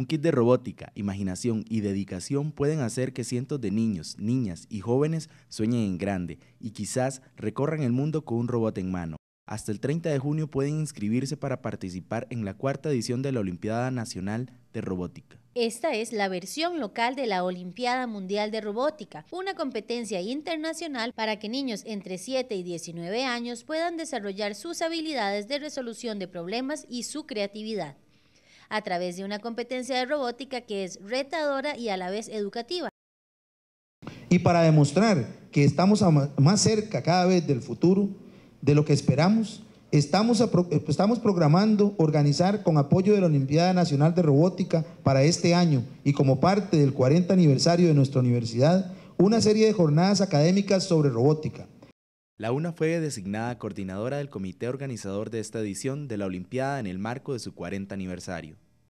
Un kit de robótica, imaginación y dedicación pueden hacer que cientos de niños, niñas y jóvenes sueñen en grande y quizás recorran el mundo con un robot en mano. Hasta el 30 de junio pueden inscribirse para participar en la cuarta edición de la Olimpiada Nacional de Robótica. Esta es la versión local de la Olimpiada Mundial de Robótica, una competencia internacional para que niños entre 7 y 19 años puedan desarrollar sus habilidades de resolución de problemas y su creatividad a través de una competencia de robótica que es retadora y a la vez educativa. Y para demostrar que estamos más cerca cada vez del futuro, de lo que esperamos, estamos, programando organizar con apoyo de la Olimpiada Nacional de Robótica para este año y como parte del 40 aniversario de nuestra universidad, una serie de jornadas académicas sobre robótica. La UNA fue designada coordinadora del comité organizador de esta edición de la Olimpiada en el marco de su 40 aniversario.